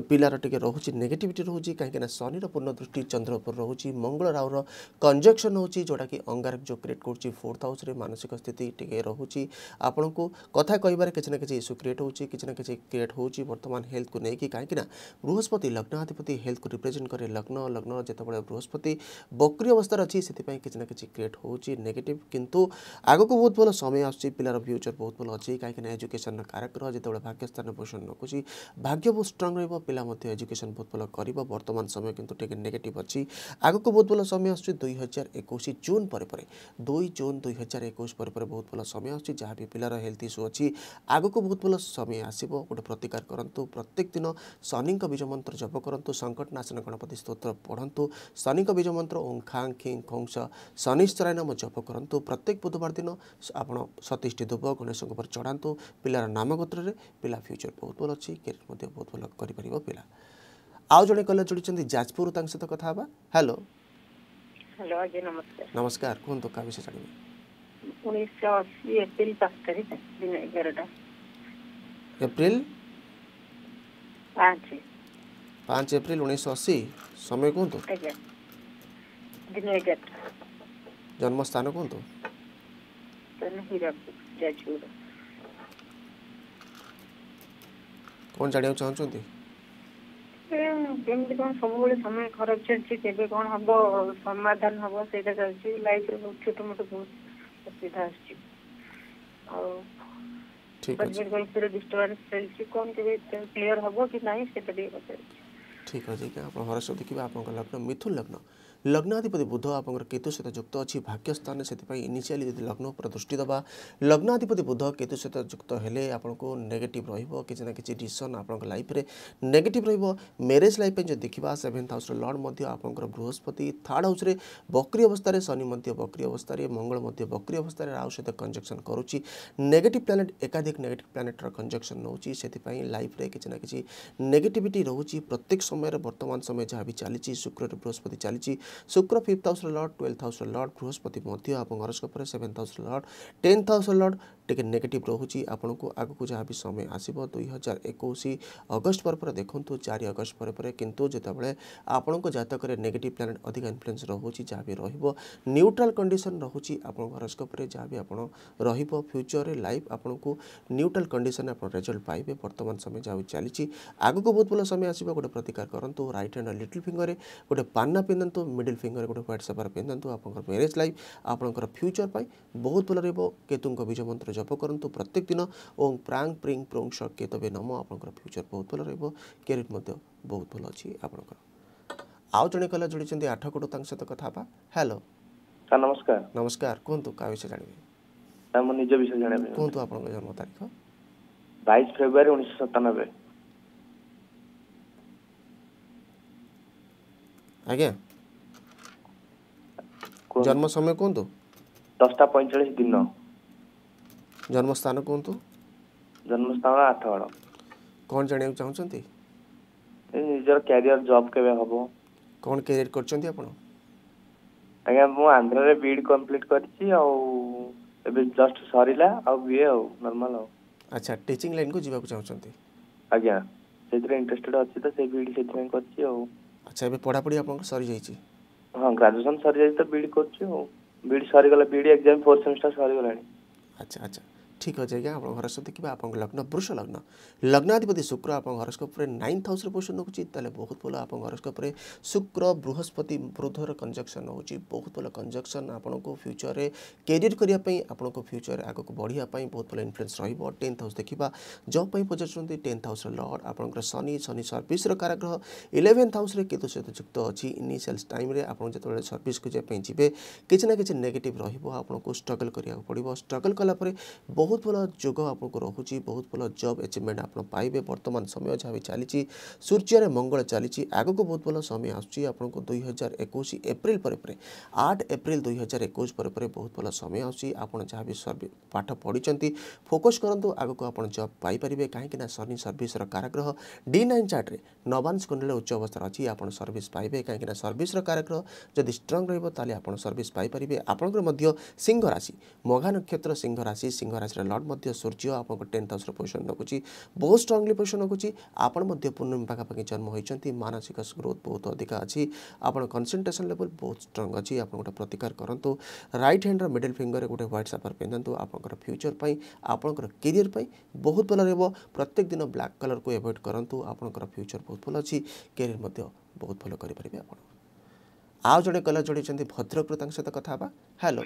A: ପିଲାର ଟିକେ ରହୁଛି ନେଗେଟିଭିଟି ରହୁଛି କାହିଁକିନା ଶନିର ପୂର୍ଣ୍ଣ ଦୃଷ୍ଟି ଚନ୍ଦ୍ର ଉପରେ ରହୁଛି ମଙ୍ଗଳ ରାହୁର କଞ୍ଜକ୍ସନ୍ ହେଉଛି ଯେଉଁଟାକି ଅଙ୍ଗାରକ ଯେଉଁ କ୍ରିଏଟ୍ କରୁଛି ଫୋର୍ଥ ହାଉସ୍ରେ ମାନସିକ ସ୍ଥିତି ଟିକେ ରହୁଛି ଆପଣଙ୍କୁ କଥା କହିବାରେ କିଛି ନା କିଛି ଇସ୍ୟୁ କ୍ରିଏଟ୍ ହେଉଛି କିଛି ନା କିଛି କ୍ରିଏଟ୍ ହେଉଛି ବର୍ତ୍ତମାନ ହେଲ୍ଥକୁ ନେଇକି କାହିଁକିନା ବୃହସ୍ପତି ଲଗ୍ନାଧିପତି ହେଲ୍ଥକୁ ରିପ୍ରେଜେଣ୍ଟ କରେ ଲଗ୍ନ ଲଗ୍ନ ଯେତେବେଳେ ବୃହସ୍ପତି ବକ୍ରି ଅବସ୍ଥାରେ ଅଛି ସେଥିପାଇଁ କିଛି ନା କିଛି କ୍ରିଏଟ୍ ହେଉଛି ନେଗେଟିଭ୍ କିନ୍ତୁ ଆଗକୁ ବହୁତ ଭଲ ସମୟ ଆସୁଛି ପିଲାର ଫ୍ୟୁଚର୍ ବହୁତ ଭଲ ଅଛି କାହିଁକିନା ଏଜୁକେସନ୍ର କାରକ ଯେତେବେଳେ ଭାଗ୍ୟସ୍ଥାନ ପୋଜିସନ୍ ରଖୁଛି ଭାଗ୍ୟ ବହୁତ ଷ୍ଟ୍ରଙ୍ଗ ରହିବ ପିଲା ମଧ୍ୟ ଏଜୁକେସନ୍ ବହୁତ ଭଲ କରିବ ବର୍ତ୍ତମାନ ସମୟ କିନ୍ତୁ ଟିକେ ନେଗେଟିଭ୍ ଅଛି ଆଗକୁ ବହୁତ ଭଲ ସମୟ ଆସୁଛି ଦୁଇ ହଜାର ଏକୋଇଶ ଜୁନ୍ ପରେ ପରେ ଦୁଇ ଜୁନ୍ ଦୁଇ ହଜାର ଏକୋଇଶ ପରେ ଉପରେ ବହୁତ ଭଲ ସମୟ ଆସୁଛି ଯାହା ବି ପିଲାର ହେଲ୍ଥ ଇସ୍ୟୁ ଅଛି ଆଗକୁ ବହୁତ ଭଲ ସମୟ ଆସିବ ଗୋଟେ ପ୍ରତିକାର କରନ୍ତୁ ପ୍ରତ୍ୟେକ ଦିନ ଶନିଙ୍କ ବିଜ ମନ୍ତ୍ର ଜପ କରନ୍ତୁ ସଙ୍କଟ ନାଶନ ଗଣପତି ସ୍ତୋତ୍ର ପଢ଼ନ୍ତୁ ଶନିଙ୍କ ବିଜ ମନ୍ତ୍ର ଓଂଖାଂ ଖିଂ ଖୁଂସ ଶନିଶ୍ଚରାୟ ନାମ ଜପ କରନ୍ତୁ ପ୍ରତ୍ୟେକ ବୁଧବାର ଦିନ ଆପଣ ସତୀଷ୍ଠୀ ଧୂପ ଗଣେଶଙ୍କ ଉପରେ ଚଢ଼ାନ୍ତୁ ପିଲାର ନାମଗୋତ୍ରରେ ପିଲା ଫ୍ୟୁଚର ବହୁତ ଭଲ ଅଛି କ୍ୟାରିୟର ମଧ୍ୟ ବହୁତ ଭଲ କରିପାରିବ ପିଲା ଆଉ ଜଣେ କଲେ ଯୋଡ଼ିଛନ୍ତି ଯାଜପୁରରୁ ତାଙ୍କ ସହିତ କଥା ହେବା ହ୍ୟାଲୋ
C: ହ୍ୟାଲୋ ଆଜ୍ଞା ନମସ୍କାର
A: ନମସ୍କାର କୁହନ୍ତୁ କାହା ବିଷୟରେ ଜାଣିବେ
C: उन्नीस अस्सी एप्रिल पास करी दिन एगारटा एप्रिल पाँच
A: पाँच एप्रिल उन्नीस अस्सी समय कहतु तो?
C: दिन एगारटा
A: जन्म स्थान कहतु कौन जाना चाहते
C: କେମିତି କଣ ସବୁବେଳେ ସମୟ ଖରାପ ଚାଲିଛି କେବେ କଣ ହବ ସମାଧାନ ହବ ସେଇଟା ଚାଲିଛି ଲାଇଫରେ ବହୁତ ଛୋଟ ମୋଟ ବହୁତ ଅସୁବିଧା ଆଉ ଠିକ୍ ଅଛି ଗଲ୍ଫରେ ଡିଷ୍ଟର୍ବାନ୍ସ ଚାଲିଛି କ'ଣ କେବେ କ୍ଲିୟର ହେବ କି ନାହିଁ ସେଟା ଟିକେ ପଚାରୁଛି
A: ଠିକ୍ ଅଛି ଆଜ୍ଞା ଆପଣ ହରେଶ୍ୱର ଦେଖିବେ ଆପଣଙ୍କ ଲଗ୍ନ ମିଥୁନ ଲଗ୍ନ ଲଗ୍ନାଧିପତି ବୁଧ ଆପଣଙ୍କର କେତୁ ସହିତ ଯୁକ୍ତ ଅଛି ଭାଗ୍ୟସ୍ଥାନରେ ସେଥିପାଇଁ ଇନିସିଆଲି ଯଦି ଲଗ୍ନ ଉପରେ ଦୃଷ୍ଟି ଦେବା ଲଗ୍ନାଧିପତି ବୁଧ କେତୁ ସହିତ ଯୁକ୍ତ ହେଲେ ଆପଣଙ୍କୁ ନେଗେଟିଭ୍ ରହିବ କିଛି ନା କିଛି ଡିସିସନ୍ ଆପଣଙ୍କ ଲାଇଫ୍ରେ ନେଗେଟିଭ୍ ରହିବ ମ୍ୟାରେଜ୍ ଲାଇଫ୍ ପାଇଁ ଯଦି ଦେଖିବା ସେଭେନ୍ଥ ହାଉସ୍ର ଲର୍ଡ଼ ମଧ୍ୟ ଆପଣଙ୍କର ବୃହସ୍ପତି ଥାର୍ଡ଼ ହାଉସ୍ରେ ବକ୍ରି ଅବସ୍ଥାରେ ଶନି ମଧ୍ୟ ବକ୍ରି ଅବସ୍ଥାରେ ମଙ୍ଗଳ ମଧ୍ୟ ବକ୍ରି ଅବସ୍ଥାରେ ରାହୁ ସହିତ କଞ୍ଜକ୍ସନ୍ କରୁଛି ନେଗେଟିଭ୍ ପ୍ଲାନେଟ୍ ଏକାଧିକ ନେଗେଟିଭ୍ ପ୍ଲାନେଟ୍ର କଞ୍ଜକ୍ସନ୍ ନେଉଛି ସେଥିପାଇଁ ଲାଇଫ୍ରେ କିଛି ନା କିଛି ନେଗେଟିଭିଟି ରହୁଛି ପ୍ରତ୍ୟେକ ସମୟରେ ବର୍ତ୍ତମାନ ସମୟ ଯାହା ବି ଚାଲିଛି ଶୁକ୍ରରେ ବୃହସ୍ପତି ଚାଲିଛି Shukra fifth house lord twelfth house lord Brihaspati आप horoscope seventh house lord tenth house lord टे नेगेट रोचे आपको आगक जहाँ भी समय आसो तो हजार एक अगस्ट पर देखूँ चार अगस्ट पर कितु जोबले आपण जतक नेगेट प्लानेट अधिक इनफ्लुएंस रोचे जहाँ भी न्यूट्रल कंडीशन रोचे आप हरस्कोप जहाँ भी आप र्यूचर लाइफ आपको न्यूट्राल कंडीशन आप रेजल्ट पाइबे बर्तमान समय जहाँ चली आगे बहुत भल समय आसो गोटे प्रतिकार करूँ रईट हैंड लिटिल फिंगर गोटे पाना पिंधतु ମିଡ଼ିଲ୍ ଫିଙ୍ଗର ଗୋଟେ ହ୍ୱାଇଟ୍ ସେପାର ପିନ୍ଧନ୍ତୁ ଆପଣଙ୍କର ମ୍ୟାରେଜ୍ ଲାଇଫ୍ ଆପଣଙ୍କର ଫ୍ୟୁଚର୍ ପାଇଁ ବହୁତ ଭଲ ରହିବ କେତୁଙ୍କ ବୀଜ ମନ୍ତ୍ର ଜପ କରନ୍ତୁ ପ୍ରତ୍ୟେକ ଦିନ ଓମ୍ ପ୍ରାଙ୍ଗ ପ୍ରିଙ୍ଗ ପ୍ରୋଙ୍ଗ ସଟ୍ କେତବେ ନମ ଆପଣଙ୍କର ଫ୍ୟୁଚର୍ ବହୁତ ଭଲ ରହିବ କ୍ୟାରିୟର୍ ମଧ୍ୟ ବହୁତ ଭଲ ଅଛି ଆପଣଙ୍କର ଆଉ ଜଣେ କଲା ଯୋଡ଼ିଛନ୍ତି ଆଠ କୋଟି ତାଙ୍କ ସହିତ କଥା ହେବା ହ୍ୟାଲୋ ସାର୍ ନମସ୍କାର ନମସ୍କାର କୁହନ୍ତୁ କାହା ବିଷୟ ଜାଣିବେ
C: ସାର୍ ମୋ ନିଜ ବିଷୟ ଜାଣିବେ କୁହନ୍ତୁ
A: ଆପଣଙ୍କ ଜନ୍ମ ତାରିଖ
C: ବାଇଶ ଫେବୃଆରୀ ଉଣେଇଶହ ସତାନବେ
A: ଆଜ୍ଞା জন্ম সময় কুহতু
C: দশটা পঁয়তাল্লিশ দিন
A: জন্মস্থান কুহতু
C: জন্মস্থান আঠগড় কোণ জাঁয়া চাহুন ନିଜର କ୍ୟାରିୟର ଜବ୍ କେବେ ହବ
A: କ'ଣ କ୍ୟାରିୟର କରିଛନ୍ତି ଆପଣ
C: ଆଜ୍ଞା ମୁଁ ଆନ୍ଧ୍ରାରେ ବିଇଡି କମ୍ପ୍ଲିଟ୍ କରିଛି ଆଉ ଏବେ ଜଷ୍ଟ ସରିଲା ଆଉ ବିଏ ଆଉ ନର୍ମାଲ ଆଉ
A: ଆଚ୍ଛା ଟିଚିଂ ଲାଇନ୍କୁ ଯିବାକୁ ଚାହୁଁଛନ୍ତି
C: ଆଜ୍ଞା ସେଥିରେ ଇଣ୍ଟରେଷ୍ଟେଡ୍ ଅଛି ତ ସେଇ ବିଇଡି ସେଥିପାଇଁ କରିଛି ଆଉ
A: ଆଚ୍ଛା ଏବେ ପଢ଼ାପଢ଼ି ଆପଣଙ୍କର ସରିଯାଇଛି
C: ହଁ ଗ୍ରାଜୁଏସନ୍ ସରିଯାଇଛି ତ ବି ଇ ଡ଼ି କରୁଛି ଆଉ ବି ଇ ଡ଼ି ସରିଗଲା B E D exam fourth semester ସରିଗଲାଣି ଆଚ୍ଛା
A: ଆଚ୍ଛା ঠিক আছে আজ্ঞা আপনার হরস্কোপ দেখবে আপনার লগ্ন বৃষ লগ্ন লগ্নাধিপতি শুক্র আপনার হরস্কোপে নাইন্থ হাউসে পোষণ হচ্ছে তাহলে বহুত ভাল আপনার হরস্কোপে শুক্র বৃহস্পতি বুধর কনজকশন হচ্ছে বহুত ভাল কনজকশন আপনার ফ্যুচরের ক্যারিয়র করা আপনার ফ্যুচর আগুক বড়া বহুত ভাল ইনফ্লুয়েন্স রহব টেন্থ হাউস দেখা জব পচারুচ্ছেন টেন্থ হাউসর লর্ড আপনার শনি শনি সর্ভিসর কারাগ্রহ ইলেভেন্থ হাউসে কেতু সহ যুক্ত অছি ইনিশিয়াল টাইমে আপনার যেত সর্ভিস যাবে কিছু না কিছু নেগেটিভ রহব আপনার স্ট্রগল করা পড়ব স্ট্রগল কলাপরে বহু ବହୁତ ଭଲ ଯୋଗ ଆପଣଙ୍କୁ ରହୁଛି ବହୁତ ଭଲ ଜବ୍ ଏଚିଭମେଣ୍ଟ ଆପଣ ପାଇବେ ବର୍ତ୍ତମାନ ସମୟ ଯାହା ବି ଚାଲିଛି ସୂର୍ଯ୍ୟରେ ମଙ୍ଗଳ ଚାଲିଛି ଆଗକୁ ବହୁତ ଭଲ ସମୟ ଆସୁଛି ଆପଣଙ୍କୁ ଦୁଇ ହଜାର ଏକୋଇଶ ଏପ୍ରିଲ ପରେ ପରେ ଆଠ ଏପ୍ରିଲ ଦୁଇ ହଜାର ଏକୋଇଶ ପରେ ପରେ ବହୁତ ଭଲ ସମୟ ଆସୁଛି ଆପଣ ଯାହା ବି ପାଠ ପଢ଼ିଛନ୍ତି ଫୋକସ୍ କରନ୍ତୁ ଆଗକୁ ଆପଣ ଜବ୍ ପାଇପାରିବେ କାହିଁକିନା ଶନି ସର୍ଭିସର କାରାଗ୍ରହ ଡି ନାଇନ୍ ଚାର୍ଟରେ ନବାଂଶ କୁଣ୍ଡଳରେ ଉଚ୍ଚ ଅବସ୍ଥାରେ ଅଛି ଆପଣ ସର୍ଭିସ୍ ପାଇବେ କାହିଁକିନା ସର୍ଭିସର କାରାଗ୍ରହ ଯଦି ଷ୍ଟ୍ରଙ୍ଗ ରହିବ ତାହେଲେ ଆପଣ ସର୍ଭିସ୍ ପାଇପାରିବେ ଆପଣଙ୍କର ମଧ୍ୟ ସିଂହ ରାଶି ମଘା ନକ୍ଷତ୍ର ସିଂହ ରାଶି ସିଂହ ରାଶି ଏଥିରେ ଲଟ୍ ମଧ୍ୟ ସୂର୍ଯ୍ୟ ଆପଣଙ୍କ ଟେନ୍ ହାଉସ୍ର ପୋଜିସନ୍ ରଖୁଛି ବହୁତ ଷ୍ଟ୍ରଙ୍ଗଲି ପୋଜିସନ୍ ରଖୁଛି ଆପଣ ମଧ୍ୟ ପୂର୍ଣ୍ଣମୀ ପାଖାପାଖି ଜନ୍ମ ହୋଇଛନ୍ତି ମାନସିକ ଗ୍ରୋଥ୍ ବହୁତ ଅଧିକା ଅଛି ଆପଣ କନସେନ୍ଟ୍ରେସନ୍ ଲେବୁଲ୍ ବହୁତ ଷ୍ଟ୍ରଙ୍ଗ ଅଛି ଆପଣ ଗୋଟେ ପ୍ରତିକାର କରନ୍ତୁ ରାଇଟ୍ ହ୍ୟାଣ୍ଡର ମିଡିଲ୍ ଫିଙ୍ଗରରେ ଗୋଟେ ହ୍ୱାଇଟ୍ ସାପର୍ ପିନ୍ଧନ୍ତୁ ଆପଣଙ୍କର ଫ୍ୟୁଚର୍ ପାଇଁ ଆପଣଙ୍କର କେରିୟର୍ ପାଇଁ ବହୁତ ଭଲ ରହିବ ପ୍ରତ୍ୟେକ ଦିନ ବ୍ଲାକ୍ କଲର୍କୁ ଏଭଏଡ଼୍ କରନ୍ତୁ ଆପଣଙ୍କର ଫ୍ୟୁଚର୍ ବହୁତ ଭଲ ଅଛି କେରିୟର୍ ମଧ୍ୟ ବହୁତ ଭଲ କରିପାରିବେ ଆପଣ ଆଉ ଜଣେ କଲର୍ ଯୋଡ଼ିଛନ୍ତି ଭଦ୍ରକରୁ ତାଙ୍କ ସହିତ କଥା ହେବା ହ୍ୟାଲୋ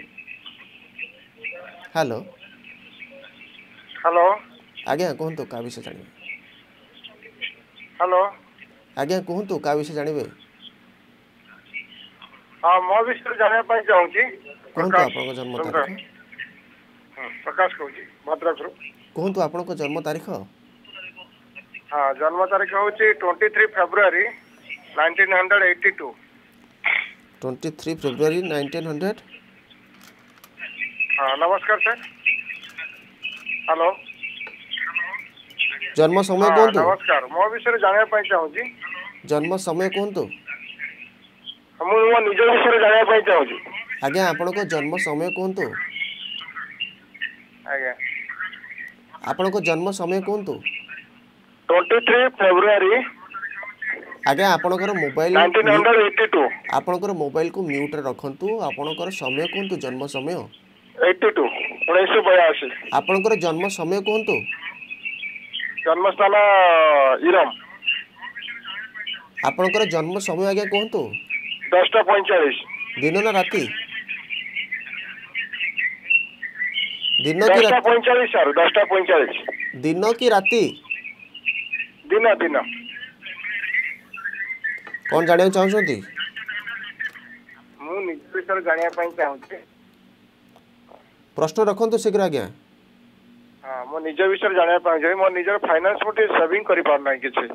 A: ହ୍ୟାଲୋ ହ୍ୟାଲୋ ଆଜ୍ଞା କୁହନ୍ତୁ କାହା ବିଷୟ ଜାଣିବେ ହ୍ୟାଲୋ ଆଜ୍ଞା କୁହନ୍ତୁ କାହା ବିଷୟ ଜାଣିବେ
D: ହଁ ମୋ ବିଷୟରେ ଜାଣିବା ପାଇଁ ଚାହୁଁଛି
A: କୁହନ୍ତୁ ଆପଣଙ୍କ ଜନ୍ମ ତାରିଖ
D: ପ୍ରକାଶ କହୁଛି ଭଦ୍ରକରୁ
A: କୁହନ୍ତୁ ଆପଣଙ୍କ ଜନ୍ମ ତାରିଖ ହଁ
D: ଜନ୍ମ ତାରିଖ ହେଉଛି twenty three February nineteen hundred eighty two
A: twenty three February nineteen hundred
D: हाँ नमस्कार सर ହ୍ୟାଲୋ
A: ଜନ୍ମ ସମୟ କୁହନ୍ତୁ
D: ନମସ୍କାର ମୋ ବିଷୟରେ ଜାଣିବା ପାଇଁ ଚାହୁଁଛି
A: ଜନ୍ମ ସମୟ କୁହନ୍ତୁ
D: ମୁଁ ମୋ ନିଜ ବିଷୟରେ
B: ଜାଣିବା ପାଇଁ ଚାହୁଁଛି
A: ଆଜ୍ଞା ଆପଣଙ୍କ ଜନ୍ମ ସମୟ କୁହନ୍ତୁ ଆଜ୍ଞା ଆପଣଙ୍କ ଜନ୍ମ ସମୟ କୁହନ୍ତୁ
B: ଟ୍ୱେଣ୍ଟି ଥ୍ରୀ ଫେବୃଆରୀ
A: ଆଜ୍ଞା ଆପଣଙ୍କର ମୋବାଇଲ ଆପଣଙ୍କର ମୋବାଇଲକୁ ମ୍ୟୁଟ୍ରେ ରଖନ୍ତୁ ଆପଣଙ୍କର ସମୟ କୁହନ୍ତୁ ଜନ୍ମ ସମୟ
D: ଏଇଟି ଟୁ ଉଣେଇଶହ ବୟାଅଶୀ
A: ଆପଣଙ୍କର ଜନ୍ମ ସମୟ କୁହନ୍ତୁ
D: ଜନ୍ମସ୍ଥାନ ଇରମ
A: ଆପଣଙ୍କର ଜନ୍ମ ସମୟ ଆଜ୍ଞା କୁହନ୍ତୁ
D: ଦଶଟା ପଇଁଚାଳିଶ
A: ଦିନ ନା ରାତି ଦିନ କି ରାତି
D: ପଇଁଚାଳିଶ ସାର୍ ଦଶଟା ପଇଁଚାଳିଶ ଦିନ କି ରାତି ଦିନ ଦିନ
A: କ'ଣ ଜାଣିବାକୁ ଚାହୁଁଛନ୍ତି
D: ମୁଁ ନିଜ ବିଷୟରେ ଜାଣିବା ପାଇଁ ଚାହୁଁଛି
A: ପ୍ରଶ୍ନ ରଖନ୍ତୁ ଶୀଘ୍ର ଆଜ୍ଞା
D: ହଁ ମୋ ନିଜ ବିଷୟରେ ଜାଣିବାକୁ ଚାହୁଁଛି ମୋ ନିଜର ଫାଇନାନ୍ସ ମୁଁ ଟିକେ ସେଭିଂ କରିପାରୁନାହିଁ କିଛି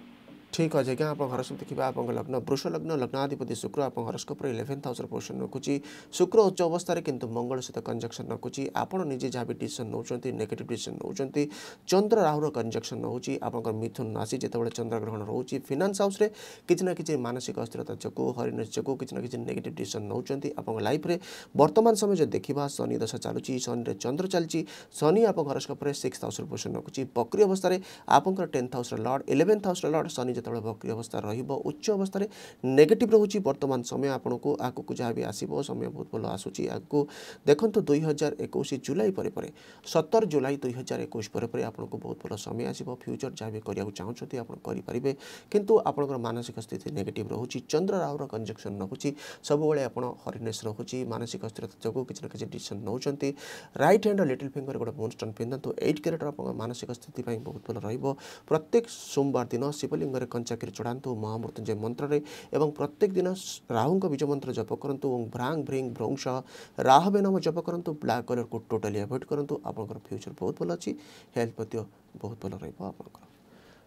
A: ଠିକ୍ ଅଛେ କାଁ ଆପଣଙ୍କ ହରସ୍କୋପ୍ ଦେଖିବା ଆପଣଙ୍କ ଲଗ୍ନ ବୃଷ ଲଗ୍ନ ଲଗ୍ନାଧିପତି ଶୁକ୍ର ଆପଣଙ୍କ ହରସ୍କୋପ୍ରେ ଇଲେଭେନ୍ଥ ହାଉସ୍ର ପୋଜିସନ୍ ରଖୁଛି ଶୁକ୍ର ଉଚ୍ଚ ଅବସ୍ଥାରେ କିନ୍ତୁ ମଙ୍ଗଳ ସହିତ କଞ୍ଜକ୍ସନ୍ ରଖୁଛି ଆପଣ ନିଜେ ଯାହା ବି ଡିସିସନ୍ ନେଉଛନ୍ତି ନେଗେଟିଭ୍ ଡିସିସନ୍ ନେଉଛନ୍ତି ଚନ୍ଦ୍ର ରାହୁର କଞ୍ଜକ୍ସନ୍ ରହୁଛି ଆପଣଙ୍କର ମିଥୁନ ରାଶି ଯେତେବେଳେ ଚନ୍ଦ୍ରଗ୍ରହଣ ରହୁଛି ଫିନାନ୍ସ ହାଉସ୍ରେ କିଛି ନା କିଛି ମାନସିକ ଅସ୍ଥିରତା ଯୋଗୁଁ ହରିନେସ୍ ଯୋଗୁଁ କିଛି ନା କିଛି ନେଗେଟିଭ୍ ଡିସିସନ୍ ନେଉଛନ୍ତି ଆପଣଙ୍କ ଲାଇଫ୍ରେ ବର୍ତ୍ତମାନ ସମୟ ଯଦି ଦେଖିବା ଶନି ଦଶା ଚାଲୁଛି ଶନିରେ ଚନ୍ଦ୍ର ଚାଲିଛି ଶନି ଆପଣଙ୍କ ହରସ୍କୋପ୍ରେ ସିକ୍ସ ହାଉସ୍ର ପୋଜିସନ୍ ରଖୁଛି ବକ୍ରି ଅବସ୍ଥାରେ ଆପଣଙ୍କର ଟେନ୍ଥ ହାଉସ୍ର ଲର୍ଡ଼ ଇଲେଭେନ୍ଥ ହାଉସ୍ର ଲର୍ଡ଼ ଶନି ଯେତେବେଳେ ଭକ୍ତି ଅବସ୍ଥା ରହିବ ଉଚ୍ଚ ଅବସ୍ଥାରେ ନେଗେଟିଭ୍ ରହୁଛି ବର୍ତ୍ତମାନ ସମୟ ଆପଣଙ୍କୁ ଆଗକୁ ଯାହା ବି ଆସିବ ସମୟ ବହୁତ ଭଲ ଆସୁଛି ଆଗକୁ ଦେଖନ୍ତୁ ଦୁଇ ହଜାର ଏକୋଇଶ ଜୁଲାଇ ପରେ ପରେ ସତର ଜୁଲାଇ ଦୁଇ ହଜାର ଏକୋଇଶ ପରେ ପରେ ଆପଣଙ୍କୁ ବହୁତ ଭଲ ସମୟ ଆସିବ ଫ୍ୟୁଚର ଯାହା ବି କରିବାକୁ ଚାହୁଁଛନ୍ତି ଆପଣ କରିପାରିବେ କିନ୍ତୁ ଆପଣଙ୍କର ମାନସିକ ସ୍ଥିତି ନେଗେଟିଭ୍ ରହୁଛି ଚନ୍ଦ୍ର ରାହୁର କଞ୍ଜକ୍ସନ୍ ରହୁଛି ସବୁବେଳେ ଆପଣ ହରିନେସ୍ ରହୁଛି ମାନସିକ ସ୍ଥିରତା ଯୋଗୁଁ କିଛି ନା କିଛି ଡିସିସନ୍ ନେଉଛନ୍ତି ରାଇଟ୍ ହ୍ୟାଣ୍ଡ ଲିଟିଲ୍ ଫିଙ୍ଗର ଗୋଟେ ମୁନଷ୍ଟନ୍ ପିନ୍ଧନ୍ତୁ ଏଇଟ୍ କ୍ୟାରେଟ୍ର ଆପଣଙ୍କ ମାନସିକ ସ୍ଥିତି ପାଇଁ ବହୁତ ଭଲ ରହିବ ପ୍ରତ୍ୟେକ ସୋମବାର ଦିନ ଶିବଲିଙ୍ଗରେ କଞ୍ଚାକିରି ଚଢ଼ାନ୍ତୁ ମହାମୃତ୍ୟୁଞ୍ଜୟ ମନ୍ତ୍ରରେ ଏବଂ ପ୍ରତ୍ୟେକ ଦିନ ରାହୁଙ୍କ ବୀଜ ମନ୍ତ୍ର ଜପ କରନ୍ତୁ ଏବଂ ଭ୍ରାଙ୍ଗ ଭ୍ରିଙ୍ଗ ଭ୍ରଂଶ ରାହବେ ନାମ ଜପ କରନ୍ତୁ ବ୍ଲାକ୍ କଲର୍କୁ ଟୋଟାଲି ଆଭଏଡ଼୍ କରନ୍ତୁ ଆପଣଙ୍କର ଫ୍ୟୁଚର୍ ବହୁତ ଭଲ ଅଛି ହେଲ୍ଥ ମଧ୍ୟ ବହୁତ ଭଲ ରହିବ ଆପଣଙ୍କର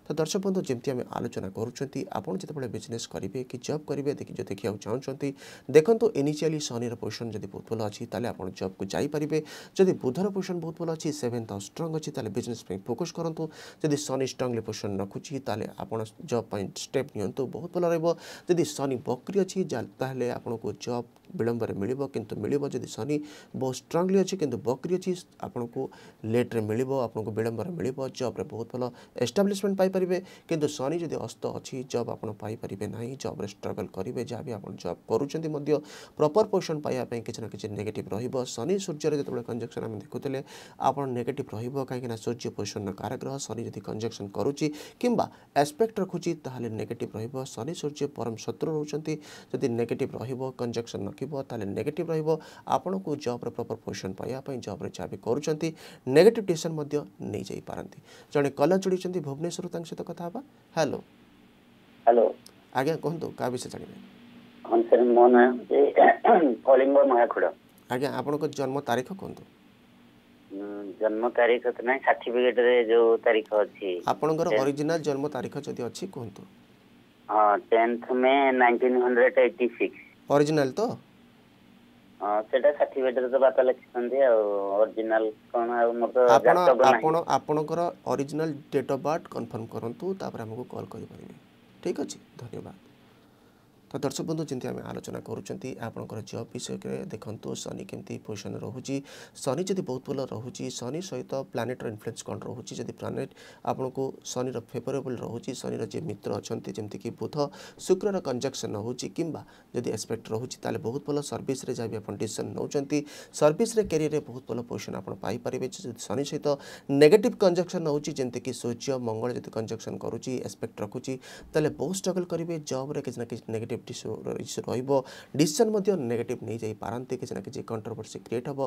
A: ତ ଦର୍ଶକ ବନ୍ଧୁ ଯେମିତି ଆମେ ଆଲୋଚନା କରୁଛନ୍ତି ଆପଣ ଯେତେବେଳେ ବିଜନେସ୍ କରିବେ କି ଜବ୍ କରିବେ ଦେଖିବାକୁ ଚାହୁଁଛନ୍ତି ଦେଖନ୍ତୁ ଇନିସିଆଲି ଶନିର ପୋଜିସନ୍ ଯଦି ବହୁତ ଭଲ ଅଛି ତାହେଲେ ଆପଣ ଜବ୍କୁ ଯାଇପାରିବେ ଯଦି ବୁଧର ପୋଜିସନ୍ ବହୁତ ଭଲ ଅଛି ସେଭେନ୍ଥ ହାଉସ୍ ଷ୍ଟ୍ରଙ୍ଗ ଅଛି ତାହେଲେ ବିଜନେସ୍ ପାଇଁ ଫୋକସ୍ କରନ୍ତୁ ଯଦି ଶନି ଷ୍ଟ୍ରଙ୍ଗଲି ପୋଜିସନ୍ ରଖୁଛି ତାହେଲେ ଆପଣ ଜବ୍ ପାଇଁ ଷ୍ଟେପ୍ ନିଅନ୍ତୁ ବହୁତ ଭଲ ରହିବ ଯଦି ଶନି ବକ୍ରି ଅଛି ତାହେଲେ ଆପଣଙ୍କୁ ଜବ୍ ବିଳମ୍ବରେ ମିଳିବ କିନ୍ତୁ ମିଳିବ ଯଦି ଶନି ବହୁତ ଷ୍ଟ୍ରଙ୍ଗଲି ଅଛି କିନ୍ତୁ ବକ୍ରି ଅଛି ଆପଣଙ୍କୁ ଲେଟ୍ରେ ମିଳିବ ଆପଣଙ୍କୁ ବିଳମ୍ବରେ ମିଳିବ ଜବ୍ରେ ବହୁତ ଭଲ ଏଷ୍ଟାବ୍ଲିଶମେଣ୍ଟ ପାଇପାରିବେ ପାଇପାରିବେ କିନ୍ତୁ ଶନି ଯଦି ଅସ୍ତ ଅଛି ଜବ୍ ଆପଣ ପାଇପାରିବେ ନାହିଁ ଜବ୍ରେ ଷ୍ଟ୍ରଗଲ୍ କରିବେ ଯାହା ବି ଆପଣ ଜବ୍ କରୁଛନ୍ତି ମଧ୍ୟ ପ୍ରପର୍ ପୋଜିସନ୍ ପାଇବା ପାଇଁ କିଛି ନା କିଛି ନେଗେଟିଭ୍ ରହିବ ଶନି ସୂର୍ଯ୍ୟରେ ଯେତେବେଳେ କଞ୍ଜକ୍ସନ୍ ଆମେ ଦେଖୁଥିଲେ ଆପଣ ନେଗେଟିଭ୍ ରହିବ କାହିଁକିନା ସୂର୍ଯ୍ୟ ପୋଜିସନ୍ର କାରଗ୍ରହ ଶନି ଯଦି କଞ୍ଜକ୍ସନ୍ କରୁଛି କିମ୍ବା ଆସ୍ପେକ୍ଟ ରଖୁଛି ତାହେଲେ ନେଗେଟିଭ୍ ରହିବ ଶନି ସୂର୍ଯ୍ୟ ପରମ ଶତ୍ରୁ ରହୁଛନ୍ତି ଯଦି ନେଗେଟିଭ୍ ରହିବ କଞ୍ଜକ୍ସନ୍ ରଖିବ ତାହେଲେ ନେଗେଟିଭ୍ ରହିବ ଆପଣଙ୍କୁ ଜବ୍ର ପ୍ରପର୍ ପୋଜିସନ୍ ପାଇବା ପାଇଁ ଜବ୍ରେ ଯାହା ବି କରୁଛନ୍ତି ନେଗେଟିଭ୍ ଡିସିସନ୍ ମଧ୍ୟ ନେଇଯାଇପାରନ୍ତି ଜଣେ କଲର୍ ଚଢ଼ିଛନ୍ତି ଭୁବନେଶ୍ୱରରୁ ତାଙ୍କ ଆପଣଙ୍କ ସହିତ କଥା ହେବା ହ୍ୟାଲୋ ହ୍ୟାଲୋ ଆଜ୍ଞା କୁହନ୍ତୁ କାହା ବିଷୟ ଜାଣିବେ
C: ହଁ ସାର୍ ମୋ ନାଁ ହେଉଛି
B: କଳିଙ୍ଗ ମହାଖୁଡ଼
A: ଆଜ୍ଞା ଆପଣଙ୍କ ଜନ୍ମ ତାରିଖ କୁହନ୍ତୁ
B: ଜନ୍ମ ତାରିଖ ତ ନାହିଁ ସାର୍ଟିଫିକେଟରେ ଯେଉଁ ତାରିଖ ଅଛି ଆପଣଙ୍କର
A: ଅରିଜିନାଲ ଜନ୍ମ ତାରିଖ ଯଦି ଅଛି କୁହନ୍ତୁ
B: ହଁ tenth May nineteen hundred eighty six original ତ ସେଟା 60 ମିଟର ତ ବାପା ଲେଖିଛନ୍ତି ଆଉ ଅରିଜିନାଲ କ'ଣ ଆଉ ମୋର ଆପଣ
A: ଆପଣଙ୍କର original date of birth confirm କରନ୍ତୁ ତାପରେ ଆମକୁ କଲ୍ କରିପାରିବେ ଠିକ ଅଛି ଧନ୍ୟବାଦ ତ ଦର୍ଶକ ବନ୍ଧୁ ଯେମିତି ଆମେ ଆଲୋଚନା କରୁଛନ୍ତି ଆପଣଙ୍କର ଜବ୍ ବିଷୟରେ ଦେଖନ୍ତୁ ଶନି କେମିତି ପୋଜିସନ୍ ରହୁଛି ଶନି ଯଦି ବହୁତ ଭଲ ରହୁଛି ଶନି ସହିତ ପ୍ଲାନେଟ୍ର ଇନଫ୍ଲୁଏନ୍ସ କ'ଣ ରହୁଛି ଯଦି ପ୍ଲାନେଟ୍ ଆପଣଙ୍କୁ ଶନିର ଫେଭରେବଲ୍ ରହୁଛି ଶନିର ଯିଏ ମିତ୍ର ଅଛନ୍ତି ଯେମିତିକି ବୁଧ ଶୁକ୍ରର କଞ୍ଜକ୍ସନ୍ ରହୁଛି କିମ୍ବା ଯଦି ଏକ୍ସପେକ୍ଟ ରହୁଛି ତାହେଲେ ବହୁତ ଭଲ ସର୍ଭିସରେ ଯାହା ବି ଆପଣ ଡିସିସନ୍ ନେଉଛନ୍ତି ସର୍ଭିସରେ କ୍ୟାରିୟରରେ ବହୁତ ଭଲ ପୋଜିସନ୍ ଆପଣ ପାଇପାରିବେ ଯଦି ଶନି ସହିତ ନେଗେଟିଭ୍ କଞ୍ଜକ୍ସନ୍ ରହୁଛି ଯେମିତିକି ସୂର୍ଯ୍ୟ ମଙ୍ଗଳ ଯଦି କଞ୍ଜକ୍ସନ୍ କରୁଛି ଏକ୍ସପେକ୍ଟ ରଖୁଛି ତାହେଲେ ବହୁତ ଷ୍ଟ୍ରଗଲ୍ କରିବେ ଜବ୍ରେ କିଛି ନା କିଛି ନେଗେଟିଭ୍ ନେଗେଟିଭ୍ ଇସ୍ୟୁ ରହିବ ଡିସିସନ୍ ମଧ୍ୟ ନେଗେଟିଭ୍ ନେଇଯାଇପାରନ୍ତି କିଛି ନା କିଛି କଣ୍ଟ୍ରୋଭର୍ସି କ୍ରିଏଟ୍ ହେବ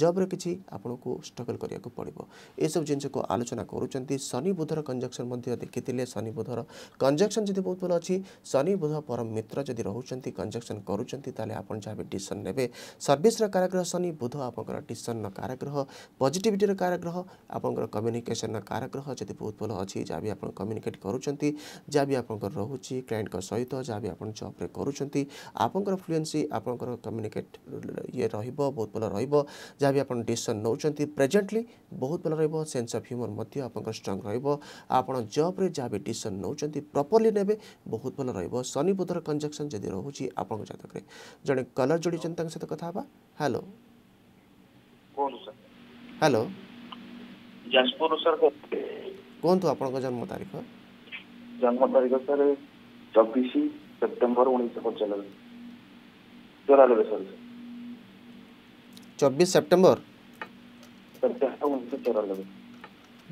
A: ଜବ୍ରେ କିଛି ଆପଣଙ୍କୁ ଷ୍ଟ୍ରଗଲ୍ କରିବାକୁ ପଡ଼ିବ ଏସବୁ ଜିନିଷକୁ ଆଲୋଚନା କରୁଛନ୍ତି ଶନି ବୁଧର କଞ୍ଜକ୍ସନ୍ ମଧ୍ୟ ଦେଖିଥିଲେ ଶନି ବୁଧର କଞ୍ଜକ୍ସନ୍ ଯଦି ବହୁତ ଭଲ ଅଛି ଶନି ବୁଧ ପରମ ମିତ୍ର ଯଦି ରହୁଛନ୍ତି କଞ୍ଜକ୍ସନ୍ କରୁଛନ୍ତି ତାହେଲେ ଆପଣ ଯାହା ବି ଡିସିସନ୍ ନେବେ ସର୍ଭିସ୍ର କାରାଗ୍ରହ ଶନି ବୁଧ ଆପଣଙ୍କର ଡିସିସନ୍ର କାରାଗ୍ରହ ପଜିଟିଭିଟିର କାରାଗ୍ରହ ଆପଣଙ୍କର କମ୍ୟୁନିକେସନ୍ର କାରାଗ୍ରହ ଯଦି ବହୁତ ଭଲ ଅଛି ଯାହା ବି ଆପଣ କମ୍ୟୁନିକେଟ୍ କରୁଛନ୍ତି ଯାହା ବି ଆପଣଙ୍କର ରହୁଛି କ୍ଲାଏଣ୍ଟଙ୍କ ସହିତ ଯାହା ବି ଆପଣ ଜବ୍ ଭାବରେ କରୁଛନ୍ତି ଆପଣଙ୍କର ଫ୍ଲୁଏନ୍ସି ଆପଣଙ୍କର କମ୍ୟୁନିକେଟ୍ ଇଏ ରହିବ ବହୁତ ଭଲ ରହିବ ଯାହା ବି ଆପଣ ଡିସିସନ୍ ନେଉଛନ୍ତି ପ୍ରେଜେଣ୍ଟଲି ବହୁତ ଭଲ ରହିବ ସେନ୍ସ ଅଫ୍ ହ୍ୟୁମର୍ ମଧ୍ୟ ଆପଣଙ୍କର ଷ୍ଟ୍ରଙ୍ଗ ରହିବ ଆପଣ ଜବ୍ରେ ଯାହା ବି ଡିସିସନ୍ ନେଉଛନ୍ତି ପ୍ରପରଲି ନେବେ ବହୁତ ଭଲ ରହିବ ଶନି ବୁଧର କଞ୍ଜକ୍ସନ୍ ଯଦି ରହୁଛି ଆପଣଙ୍କ ଜାତକରେ ଜଣେ କଲର୍ ଯୋଡ଼ିଛନ୍ତି ତାଙ୍କ ସହିତ କଥା ହେବା ହ୍ୟାଲୋ ହ୍ୟାଲୋ
C: ଯାଜପୁର ସାର୍
A: କୁହନ୍ତୁ ଆପଣଙ୍କ ଜନ୍ମ ତାରିଖ
C: ଜନ୍ମ ତାରିଖ ସାର୍ ଚବିଶ सितंबर उन्नीस सौ चौरानबे साल से
A: चौबीस सेप्टेम्बर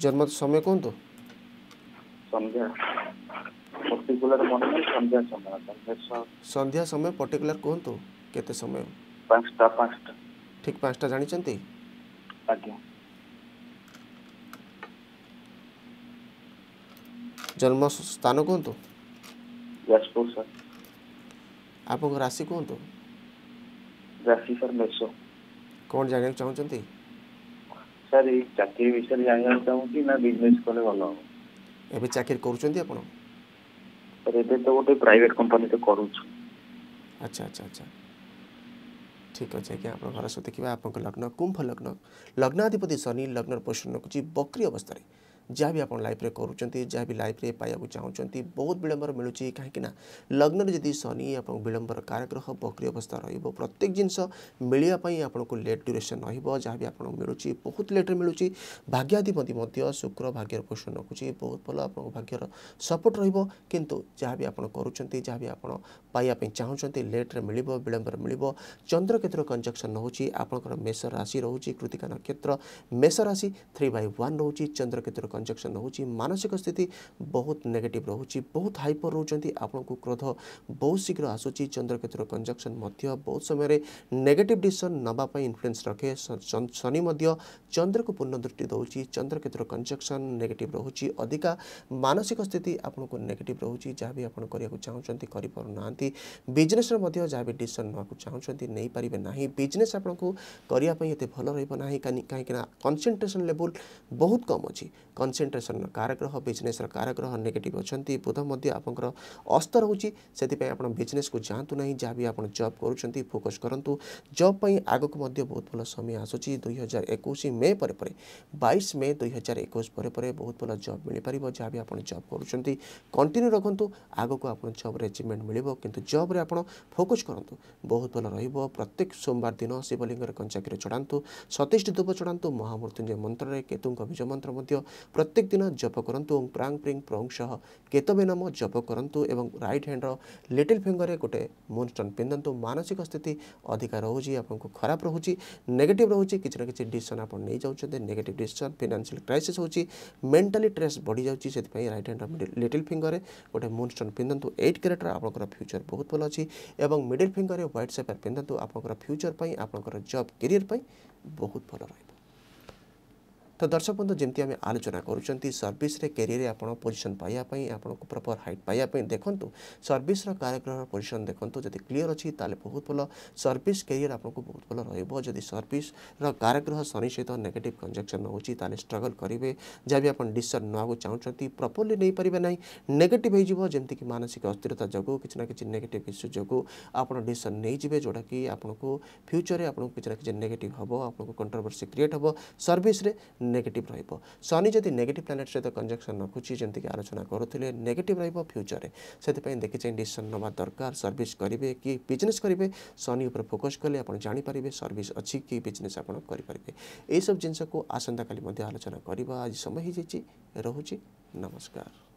A: जन्म समय कौन तो
C: संध्या
A: समय पर्टिकुलर कौन तो केते समय
C: पांचटा पांचटा
A: ठीक पांचटा जानी चंती जन्म स्थान कौन तो ଯାଜପୁର ସାର୍ ଆପଣଙ୍କ ରାଶି କୁହନ୍ତୁ
C: ରାଶି ସାର୍ ମେଷ
A: କ'ଣ ଜାଣିବାକୁ ଚାହୁଁଛନ୍ତି
C: ସାର୍ ଏଇ ଚାକିରି ବିଷୟରେ ଜାଣିବାକୁ ଚାହୁଁଛି ନା ବିଜନେସ୍ କଲେ ଭଲ ହେବ
A: ଏବେ ଚାକିରି କରୁଛନ୍ତି ଆପଣ
C: ସାର୍ ଏବେ ତ ଗୋଟେ ପ୍ରାଇଭେଟ୍ କମ୍ପାନୀରେ କରୁଛୁ ଆଚ୍ଛା ଆଚ୍ଛା ଆଚ୍ଛା
A: ଠିକ୍ ଅଛି ଆଜ୍ଞା ଆପଣ ଘର ସହ ଦେଖିବା ଆପଣଙ୍କ ଲଗ୍ନ କୁମ୍ଭ ଲଗ୍ନ ଲଗ୍ନାଧିପତି ଶନି ଲଗ୍ନର ପୋଷଣ ରଖୁଛି ବକ୍ରି ଅବସ୍ଥାରେ जहाँ भी आप लाइफ करुँच जहाँ भी लाइफ पाइबा चाहते बहुत विलम्बर मिलूँ कहीं लग्न जदि शनि आप विलम्बर कारग्रह बकरी बक्री अवस्था रोक प्रत्येक जिनस मिलवाई आपको लेट ड्यूरेसन रहा भी आपको मिलूँ बहुत लेट्रे मिलूँ भाग्याधिपति शुक्र भाग्यर पोषण रखुच्छी बहुत भल आप भाग्यर सपोर्ट रोक जहाँ भी आप करुँच जहाँ भी आप पाइबापी चाहते लेट्रे मिल विलम्बर मिल चंद्र क्षेत्र कंजक्शन रोचे मेष राशि रोचे कृतिका नक्षत्र मेष राशि थ्री बै वन रोचे चंद्र क्षेत्र कंजक्शन रोचे मानसिक स्थित बहुत नेगेटिव रोचे बहुत हाइपर रोचान आपण को क्रोध बहुत शीघ्र आसूची चंद्रकेतुर कंजक्शन बहुत समय नेगेट डिशन नापी इनफ्लुएंस रखे शनि चंद्र को पूर्ण दृष्टि दौर चंद्रकेतुर कंजक्शन नेगेट रोचे अधिका मानसिक स्थित आपको को नेगेटिव रोचे जहाँ भी आप चाहते जहाँ बिजनेस डिशन ना चाहते नहीं पारे ना बिजनेस आपको करने भल रही कहीं कन्सनट्रेसन लेवल बहुत कम अच्छी କନ୍ସେନ୍ଟ୍ରେସନ୍ କାରକ ରହ ବିଜନେସ୍ର କାରକ ରହ ନେଗେଟିଭ୍ ଅଛନ୍ତି ବୁଧ ମଧ୍ୟ ଆପଣଙ୍କର ଅସ୍ତ ରହୁଛି ସେଥିପାଇଁ ଆପଣ ବିଜନେସ୍କୁ ଯାଆନ୍ତୁ ନାହିଁ ଯାହା ବି ଆପଣ ଜବ୍ କରୁଛନ୍ତି ଫୋକସ୍ କରନ୍ତୁ ଜବ୍ ପାଇଁ ଆଗକୁ ମଧ୍ୟ ବହୁତ ଭଲ ସମୟ ଆସୁଛି ଦୁଇ ହଜାର ଏକୋଇଶ ମେ ପରେ ପରେ ବାଇଶ ମେ ଦୁଇ ହଜାର ଏକୋଇଶ ପରେ ପରେ ବହୁତ ଭଲ ଜବ୍ ମିଳିପାରିବ ଯାହା ବି ଆପଣ ଜବ୍ କରୁଛନ୍ତି କଣ୍ଟିନ୍ୟୁ ରଖନ୍ତୁ ଆଗକୁ ଆପଣ ଜବ୍ରେ ଆଚିଭମେଣ୍ଟ ମିଳିବ କିନ୍ତୁ ଜବ୍ରେ ଆପଣ ଫୋକସ୍ କରନ୍ତୁ ବହୁତ ଭଲ ରହିବ ପ୍ରତ୍ୟେକ ସୋମବାର ଦିନ ଶିବଲିଙ୍ଗରେ କଞ୍ଚାକିରେ ଚଢ଼ାନ୍ତୁ ସତୀଶ ଧୂପ ଚଢ଼ାନ୍ତୁ ମହାମୃତ୍ୟୁଞ୍ଜୟ ମନ୍ତ୍ରରେ କେତୁଙ୍କ ବୀଜ ମନ୍ତ୍ର ମଧ୍ୟ ପ୍ରତ୍ୟେକ ଦିନ ଜପ କରନ୍ତୁ ଏବଂ ପ୍ରାଙ୍ଗ ପ୍ରିଙ୍ଗ ପ୍ରଭୁଙ୍କ ସହ କେତବେ ନାମ ଜପ କରନ୍ତୁ ଏବଂ ରାଇଟ୍ ହ୍ୟାଣ୍ଡର ଲିଟିଲ୍ ଫିଙ୍ଗରରେ ଗୋଟେ ମୁନଷ୍ଟନ୍ ପିନ୍ଧନ୍ତୁ ମାନସିକ ସ୍ଥିତି ଅଧିକା ରହୁଛି ଆପଣଙ୍କୁ ଖରାପ ରହୁଛି ନେଗେଟିଭ୍ ରହୁଛି କିଛି ନା କିଛି ଡିସିସନ୍ ଆପଣ ନେଇଯାଉଛନ୍ତି ନେଗେଟିଭ୍ ଡିସିସନ୍ ଫିନାନ୍ସିଆଲ କ୍ରାଇସିସ୍ ହେଉଛି ମେଣ୍ଟାଲି ଟ୍ରେସ୍ ବଢ଼ିଯାଉଛି ସେଥିପାଇଁ ରାଇଟ୍ ହ୍ୟାଣ୍ଡର ଲିଟିଲ୍ ଫିଙ୍ଗରରେ ଗୋଟେ ମୁନଷ୍ଟନ୍ ପିନ୍ଧନ୍ତୁ ଏଇଟ୍ କ୍ୟାରେଟ୍ର ଆପଣଙ୍କର ଫ୍ୟୁଚର୍ ବହୁତ ଭଲ ଅଛି ଏବଂ ମିଡ଼ିଲ୍ ଫିଙ୍ଗରରେ ହ୍ୱାଇଟ୍ ସେପାର ପିନ୍ଧନ୍ତୁ ଆପଣଙ୍କର ଫ୍ୟୁଚର୍ ପାଇଁ ଆପଣଙ୍କର ଜବ୍ କ୍ୟାରିୟର୍ ପାଇଁ ବହୁତ ଭଲ ରହିବ তো দর্শক বন্ধু যেমন আমি আলোচনা করছেন সর্ভিসে ক্যারিয়ার আপনার পজিশন পাইয়া আপনার প্রপর হাইট পাইয়া দেখুন সর্ভিসর কার্যগ্রহ পজিশন দেখুন যদি ক্লিয়ার অছি তাহলে বহুত ভালো সর্ভিস ক্যারিয়ার আপনার বহুত ভালো রহব যদি সর্ভিসর কার্যগ্রহ শনি সহ নেগেটিভ কনজকশন হচ্ছে তাহলে স্ট্রগল করবে যা বি আপনার ডিসিশন নেওয়া চাহুমান প্রপরলি নেই পারে না নেগেটিভ হয়ে যাব যেমন কি মানসিক অস্থিরতা যোগ কিছু না কিছু নেগেটিভ ইস্যু যোগ আপনার ডিসিশন নিয়ে যাবে যেটা কি আপনার ফ্যুচরে আপনার কিছু না কিছু নেগেটিভ হব আপনার কন্ট্রোভর্সি ক্রিয়েট হব সর্ভিসে ନେଗେଟିଭ୍ ରହିବ ଶନି ଯଦି ନେଗେଟିଭ୍ ପ୍ଲାନେଟ୍ ସହିତ କଞ୍ଜକ୍ସନ୍ ରଖୁଛି ଯେମିତିକି ଆଲୋଚନା କରୁଥିଲେ ନେଗେଟିଭ୍ ରହିବ ଫ୍ୟୁଚର୍ରେ ସେଥିପାଇଁ ଦେଖି ଚାହିଁ ଡିସିସନ୍ ନେବା ଦରକାର ସର୍ଭିସ୍ କରିବେ କି ବିଜନେସ୍ କରିବେ ଶନି ଉପରେ ଫୋକସ୍ କଲେ ଆପଣ ଜାଣିପାରିବେ ସର୍ଭିସ୍ ଅଛି କି ବିଜନେସ୍ ଆପଣ କରିପାରିବେ ଏହିସବୁ ଜିନିଷକୁ ଆସନ୍ତାକାଲି ମଧ୍ୟ ଆଲୋଚନା କରିବା ଆଜି ସମୟ ହୋଇଯାଇଛି ରହୁଛି ନମସ୍କାର